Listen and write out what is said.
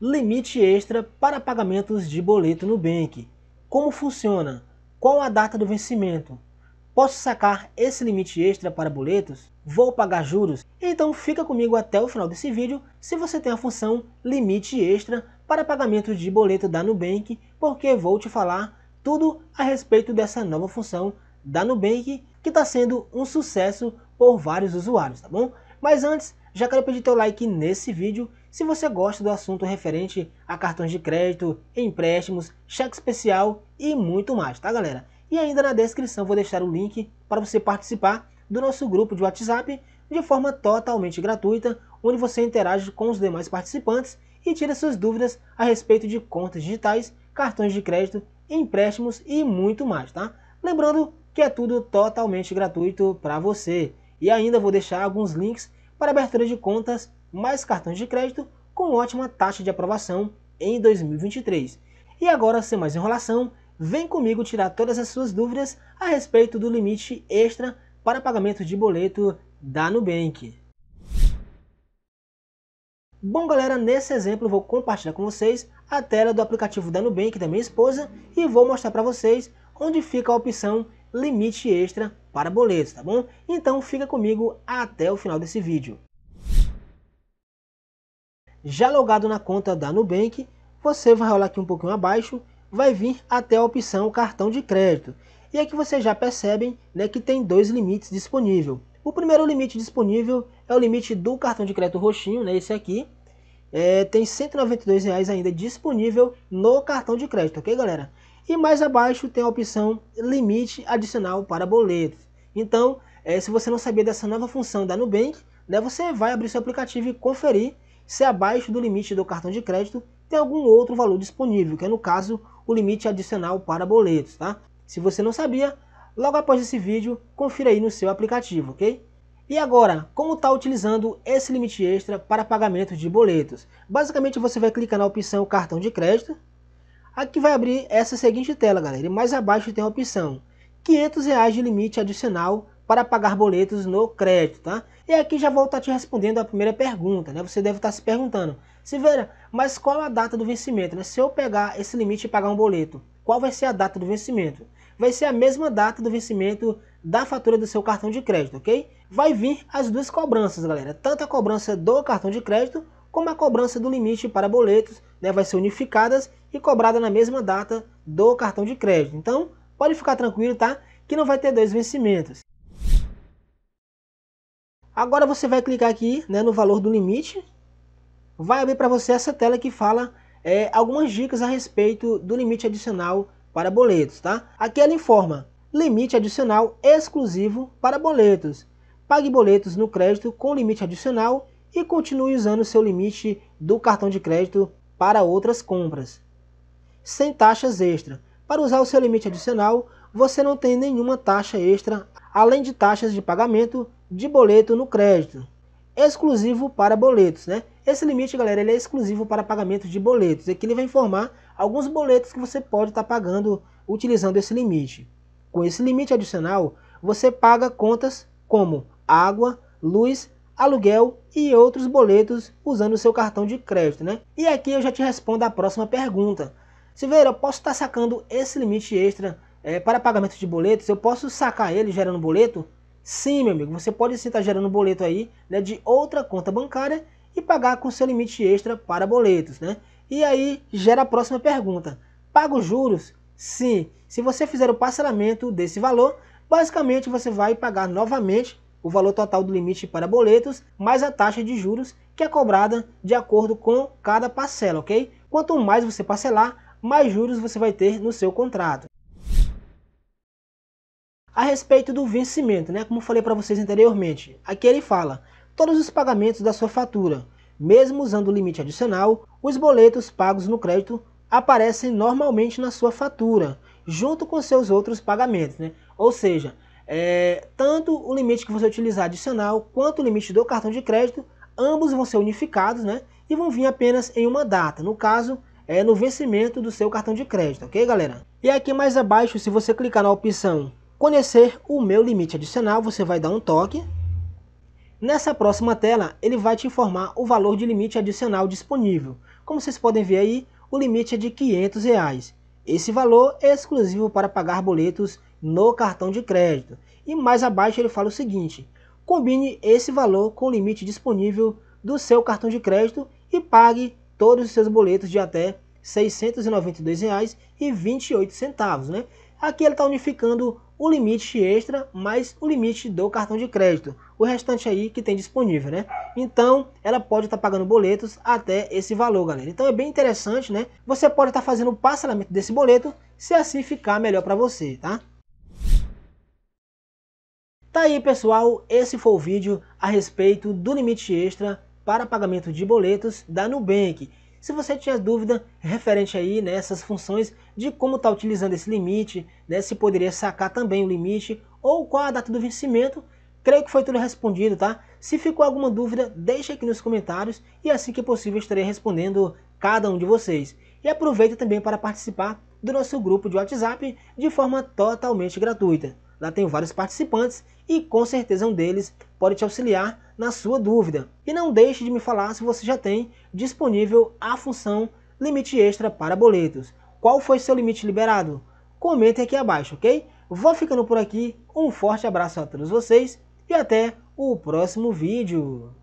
Limite extra para pagamentos de boleto no Nubank. Como funciona? Qual a data do vencimento? Posso sacar esse limite extra para boletos? Vou pagar juros? Então fica comigo até o final desse vídeo se você tem a função limite extra para pagamentos de boleto da Nubank, porque vou te falar tudo a respeito dessa nova função da Nubank que está sendo um sucesso por vários usuários, tá bom? Mas antes, já quero pedir teu like nesse vídeo se você gosta do assunto referente a cartões de crédito, empréstimos, cheque especial e muito mais, tá galera? E ainda na descrição vou deixar o link para você participar do nosso grupo de WhatsApp de forma totalmente gratuita, onde você interage com os demais participantes e tira suas dúvidas a respeito de contas digitais, cartões de crédito, empréstimos e muito mais, tá? Lembrando que é tudo totalmente gratuito para você. E ainda vou deixar alguns links para abertura de contas mais cartões de crédito com ótima taxa de aprovação em 2023. E agora, sem mais enrolação, vem comigo tirar todas as suas dúvidas a respeito do limite extra para pagamento de boleto da Nubank. Bom galera, nesse exemplo vou compartilhar com vocês a tela do aplicativo da Nubank da minha esposa e vou mostrar para vocês onde fica a opção limite extra para boletos, tá bom? Então fica comigo até o final desse vídeo. Já logado na conta da Nubank, você vai rolar aqui um pouquinho abaixo, vai vir até a opção cartão de crédito. E aqui vocês já percebem né, que tem dois limites disponíveis. O primeiro limite disponível é o limite do cartão de crédito roxinho, né, esse aqui. É, tem R$ ainda disponível no cartão de crédito, ok galera? E mais abaixo tem a opção limite adicional para boletos. Então, é, se você não sabia dessa nova função da Nubank, né, você vai abrir seu aplicativo e conferir se abaixo do limite do cartão de crédito tem algum outro valor disponível, que é no caso o limite adicional para boletos, tá? Se você não sabia, logo após esse vídeo, confira aí no seu aplicativo, ok? E agora, como está utilizando esse limite extra para pagamento de boletos? Basicamente você vai clicar na opção cartão de crédito, aqui vai abrir essa seguinte tela, galera, e mais abaixo tem a opção 500 reais de limite adicional para pagar boletos no crédito, tá? E aqui já vou estar tá te respondendo a primeira pergunta, né? Você deve estar tá se perguntando, Silveira, mas qual a data do vencimento? Né? Se eu pegar esse limite e pagar um boleto, qual vai ser a data do vencimento? Vai ser a mesma data do vencimento da fatura do seu cartão de crédito, ok? Vai vir as duas cobranças, galera. Tanto a cobrança do cartão de crédito, como a cobrança do limite para boletos, né? Vai ser unificadas e cobrada na mesma data do cartão de crédito. Então, Pode ficar tranquilo, tá? Que não vai ter dois vencimentos. Agora você vai clicar aqui né, no valor do limite. Vai abrir para você essa tela que fala é, algumas dicas a respeito do limite adicional para boletos, tá? Aqui ela informa, limite adicional exclusivo para boletos. Pague boletos no crédito com limite adicional e continue usando seu limite do cartão de crédito para outras compras. Sem taxas extras. Para usar o seu limite adicional, você não tem nenhuma taxa extra, além de taxas de pagamento de boleto no crédito, exclusivo para boletos, né? Esse limite, galera, ele é exclusivo para pagamento de boletos. Aqui ele vai informar alguns boletos que você pode estar tá pagando utilizando esse limite. Com esse limite adicional, você paga contas como água, luz, aluguel e outros boletos usando o seu cartão de crédito, né? E aqui eu já te respondo a próxima pergunta. Silveira, eu posso estar tá sacando esse limite extra é, para pagamento de boletos? Eu posso sacar ele gerando boleto? Sim, meu amigo, você pode sim estar tá gerando boleto aí né, de outra conta bancária e pagar com seu limite extra para boletos, né? E aí gera a próxima pergunta. Paga os juros? Sim. Se você fizer o parcelamento desse valor, basicamente você vai pagar novamente o valor total do limite para boletos, mais a taxa de juros que é cobrada de acordo com cada parcela, ok? Quanto mais você parcelar, mais juros você vai ter no seu contrato. A respeito do vencimento, né? Como falei para vocês anteriormente, aqui ele fala: todos os pagamentos da sua fatura, mesmo usando o limite adicional, os boletos pagos no crédito aparecem normalmente na sua fatura, junto com seus outros pagamentos, né? Ou seja, é, tanto o limite que você utilizar adicional quanto o limite do cartão de crédito, ambos vão ser unificados, né? E vão vir apenas em uma data, no caso, é, no vencimento do seu cartão de crédito, ok galera? E aqui mais abaixo, se você clicar na opção conhecer o meu limite adicional, você vai dar um toque. Nessa próxima tela, ele vai te informar o valor de limite adicional disponível. Como vocês podem ver aí, o limite é de 500. Reais. Esse valor é exclusivo para pagar boletos no cartão de crédito. E mais abaixo ele fala o seguinte, combine esse valor com o limite disponível do seu cartão de crédito e pague todos os seus boletos de até R$ 692,28, né? Aqui ele está unificando o limite extra mais o limite do cartão de crédito, o restante aí que tem disponível, né? Então, ela pode estar tá pagando boletos até esse valor, galera. Então é bem interessante, né? Você pode estar tá fazendo o parcelamento desse boleto, se assim ficar melhor para você, tá? Tá aí, pessoal, esse foi o vídeo a respeito do limite extra para pagamento de boletos da Nubank. Se você tinha dúvida referente aí nessas né, funções de como está utilizando esse limite, né, se poderia sacar também o limite ou qual a data do vencimento, creio que foi tudo respondido, tá? Se ficou alguma dúvida, deixe aqui nos comentários e assim que possível estarei respondendo cada um de vocês. E aproveita também para participar do nosso grupo de WhatsApp de forma totalmente gratuita. Lá tem vários participantes e com certeza um deles pode te auxiliar na sua dúvida. E não deixe de me falar se você já tem disponível a função limite extra para boletos. Qual foi seu limite liberado? comente aqui abaixo, ok? Vou ficando por aqui, um forte abraço a todos vocês e até o próximo vídeo.